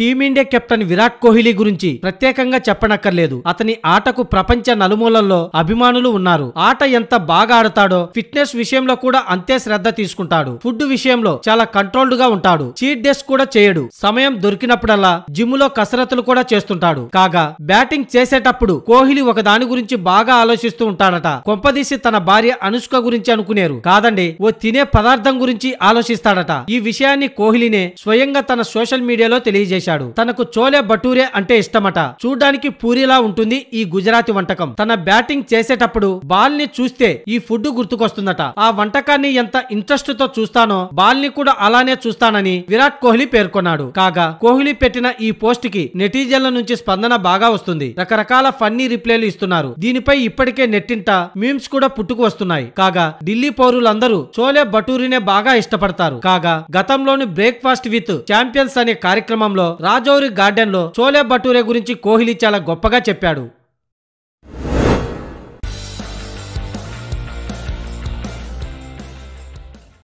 team India captain Virat Kohli గురించి ప్రత్యేకంగా చెప్పనక్కర్లేదు అతని ఆటకు ప్రపంచ నలుమూలల్లో అభిమానులు ఉన్నారు ఆట ఎంత బాగా ఆడతాడో ఫిట్నెస్ విషయంలో కూడా అంతే శ్రద్ధ తీసుకుంటాడు ఫుడ్ విషయంలో చాలా కంట్రోల్డ్ గా ఉంటాడు చీట్ డెస్ కూడా చేయడు సమయం దొరికినప్పుడల్లా జిమ్ లో కసరత్తులు కూడా చేస్తుంటాడు కాగా బ్యాటింగ్ చేసేటప్పుడు కోహ్లీ ఒక దాని గురించి బాగా ఆలోచిస్తూ ఉంటాడట కొంపదీసి తన భార్య అనుష్క గురించి అనుకునేరు కాదండి ఓ తినే పదార్థం గురించి ఆలోచిస్తాడట ఈ విషయాన్ని కోహ్లీనే స్వయంగా తన సోషల్ మీడియాలో తెలియజేశారు చేశాడు తనకు చోలే బటూరే అంటే ఇష్టమట చూడ్డానికి పూరిలా ఉంటుంది ఈ గుజరాతీ వంటకం తన బ్యాటింగ్ చేసేటప్పుడు బాల్ ని చూస్తే ఈ ఫుడ్ గుర్తుకొస్తుందట ఆ వంటకాన్ని ఎంత ఇంట్రెస్ట్ తో చూస్తానో బాల్ ని కూడా అలానే చూస్తానని విరాట్ కోహ్లీ పేర్కొన్నాడు కాగా కోహ్లీ పెట్టిన ఈ పోస్ట్ కి నెటిజన్ల నుంచి స్పందన బాగా వస్తుంది రకరకాల ఫన్నీ రిప్లైలు ఇస్తున్నారు దీనిపై ఇప్పటికే నెట్టింట మీమ్స్ కూడా పుట్టుకు వస్తున్నాయి కాగా ఢిల్లీ పౌరులందరూ చోలే బటూరినే బాగా ఇష్టపడతారు కాగా గతంలోని బ్రేక్ఫాస్ట్ విత్ ఛాంపియన్స్ అనే కార్యక్రమంలో రాజౌరి గార్డెన్లో చోలే భటూరే గురించి కోహ్లీ చాలా గొప్పగా చెప్పాడు